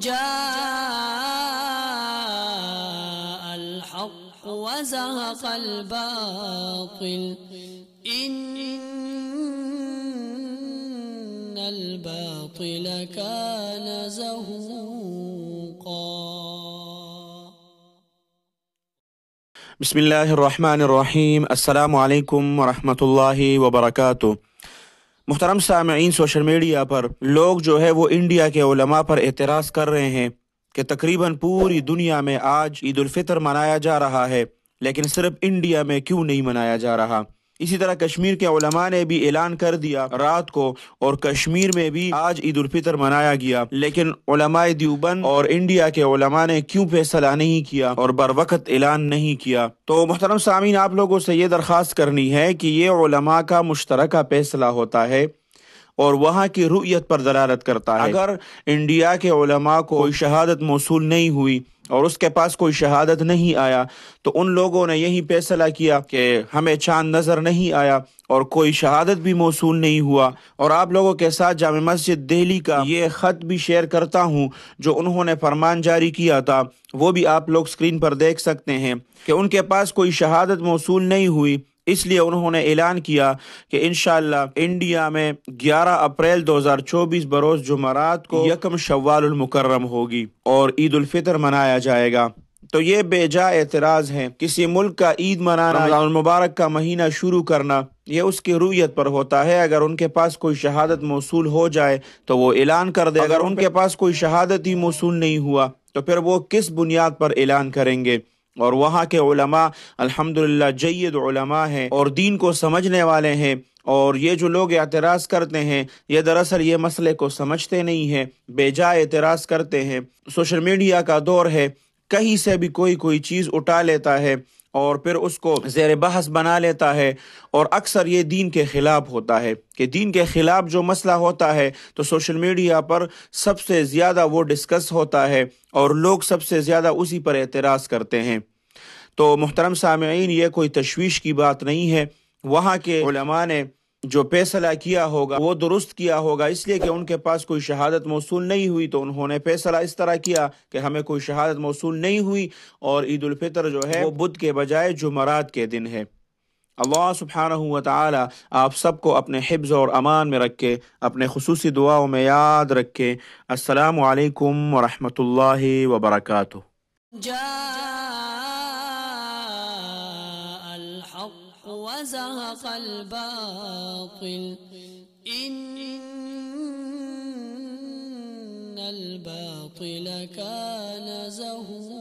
جاء الحق وزهق الباطل إن الباطل كان زهوقا بسم الله الرحمن الرحيم السلام عليكم ورحمة الله وبركاته محترم سامعین سوشل میڈیا پر لوگ جو ہے وہ انڈیا کے علماء پر اعتراض کر رہے ہیں کہ تقریباً پوری دنیا میں آج عید الفطر منایا جا رہا ہے لیکن صرف انڈیا میں کیوں نہیں منایا جا رہا اسی طرح کشمیر کے علماء نے بھی اعلان کر دیا رات کو اور کشمیر میں بھی آج عید الفطر منایا گیا لیکن علماء دیوبند اور انڈیا کے علماء نے کیوں فیصلہ نہیں کیا اور بر وقت اعلان نہیں کیا تو محترم سامعین آپ لوگوں سے یہ درخواست کرنی ہے کہ یہ علماء کا مشترکہ فیصلہ ہوتا ہے اور وہاں کی رؤیت پر دلالت کرتا ہے اگر انڈیا کے علماء کو شہادت موصول نہیں ہوئی اور اس کے پاس کوئی شہادت نہیں آیا تو ان لوگوں نے یہی فیصلہ کیا کہ ہمیں چاند نظر نہیں آیا اور کوئی شہادت بھی موصول نہیں ہوا اور آپ لوگوں کے ساتھ جامع مسجد دہلی کا یہ خط بھی شیئر کرتا ہوں جو انہوں نے فرمان جاری کیا تھا وہ بھی آپ لوگ سکرین پر دیکھ سکتے ہیں کہ ان کے پاس کوئی شہادت موصول نہیں ہوئی اس لیے انہوں نے اعلان کیا کہ انشاءاللہ انڈیا میں گیارہ اپریل دو ہزار چوبیس بروز جمعرات کو یکم شوال المکرم ہوگی اور عید الفطر منایا جائے گا تو یہ بے جا اعتراض ہیں کسی ملک کا عید منانا رمضان المبارک کا مہینہ شروع کرنا یہ اس کی رویت پر ہوتا ہے اگر ان کے پاس کوئی شہادت موصول ہو جائے تو وہ اعلان کر دے اگر ان کے پاس کوئی شہادت ہی موصول نہیں ہوا تو پھر وہ کس بنیاد پر اعلان کریں گے اور وہاں کے علماء الحمدللہ جید علماء ہیں اور دین کو سمجھنے والے ہیں اور یہ جو لوگ اعتراض کرتے ہیں یہ دراصل یہ مسئلے کو سمجھتے نہیں ہیں بے جا اعتراض کرتے ہیں سوشل میڈیا کا دور ہے کہیں سے بھی کوئی کوئی چیز اٹھا لیتا ہے اور پھر اس کو زیر بحث بنا لیتا ہے اور اکثر یہ دین کے خلاف ہوتا ہے کہ دین کے خلاف جو مسئلہ ہوتا ہے تو سوشل میڈیا پر سب سے زیادہ وہ ڈسکس ہوتا ہے اور لوگ سب سے زیادہ اسی پر اعتراض کرتے ہیں تو محترم سامعین یہ کوئی تشویش کی بات نہیں ہے وہاں کے علماء نے جو فیصلہ کیا ہوگا وہ درست کیا ہوگا اس لیے کہ ان کے پاس کوئی شہادت موصول نہیں ہوئی تو انہوں نے فیصلہ اس طرح کیا کہ ہمیں کوئی شہادت موصول نہیں ہوئی اور عید الفطر جو ہے وہ بدھ کے بجائے جمعرات کے دن ہے اللہ سبحانہ وتعالی آپ سب کو اپنے حفظ اور امان میں رکھے اپنے خصوصی دعاؤں میں یاد رکھے السلام علیکم ورحمۃ اللہ وبرکاتہ الحق وزهق الباطل إن الباطل كان زهوقا